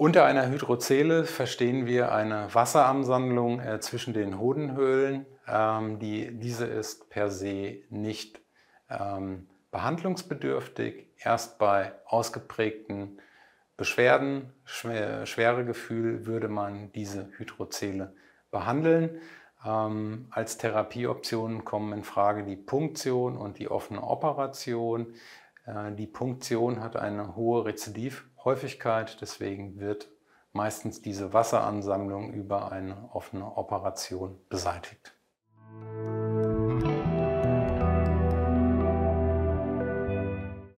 Unter einer Hydrozele verstehen wir eine Wasseransammlung äh, zwischen den Hodenhöhlen. Ähm, die, diese ist per se nicht ähm, behandlungsbedürftig. Erst bei ausgeprägten Beschwerden, Schweregefühl würde man diese Hydrozele behandeln. Ähm, als Therapieoptionen kommen in Frage die Punktion und die offene Operation. Äh, die Punktion hat eine hohe Rezidiv- Häufigkeit. Deswegen wird meistens diese Wasseransammlung über eine offene Operation beseitigt.